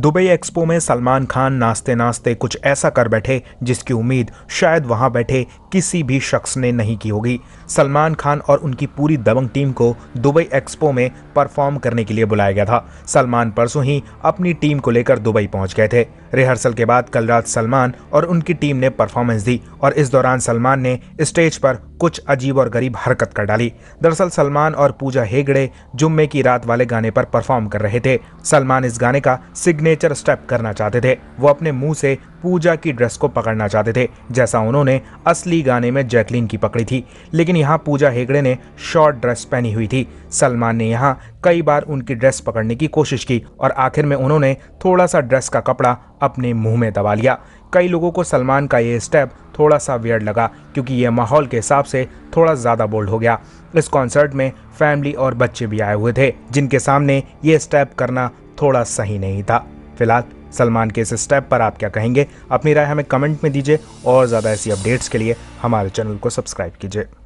Dubai expo में सलमान खान नाश्ते नाश्ते कुछ ऐसा कर बैठे जिसकी उम्मीद शायद वहां बैठे किसी भी शख्स ने नहीं की होगी सलमान खान और उनकी पूरी दबंग टीम को दुबई एक्सपो में परफॉर्म करने के लिए बुलाया गया था सलमान परसों ही अपनी टीम को लेकर दुबई पहुंच गए थे रिहर्सल के बाद कल रात सलमान और उनकी टीम ने परफॉर्मेंस दी और इस दौरान सलमान ने स्टेज पर कुछ अजीब और गरीब हरकत कर डाली दरअसल सलमान और पूजा हेगड़े जुम्मे की रात वाले गाने पर परफॉर्म कर रहे थे सलमान इस गाने का सिग्नेचर स्टेप करना चाहते थे वो अपने मुंह से पूजा की ड्रेस को पकड़ना चाहते थे जैसा उन्होंने असली गाने में जैकलीन की पकड़ी थी लेकिन यहाँ पूजा हेगड़े ने शॉर्ट ड्रेस पहनी हुई थी सलमान ने यहाँ कई बार उनकी ड्रेस पकड़ने की कोशिश की और आखिर में उन्होंने थोड़ा सा ड्रेस का कपड़ा अपने मुंह में दबा लिया कई लोगों को सलमान का ये स्टेप थोड़ा सा वियर्ड लगा क्योंकि ये माहौल के हिसाब से थोड़ा ज़्यादा बोल्ड हो गया इस कॉन्सर्ट में फैमिली और बच्चे भी आए हुए थे जिनके सामने ये स्टेप करना थोड़ा सही नहीं था फिलहाल सलमान के इस स्टेप पर आप क्या कहेंगे अपनी राय हमें कमेंट में दीजिए और ज़्यादा ऐसी अपडेट्स के लिए हमारे चैनल को सब्सक्राइब कीजिए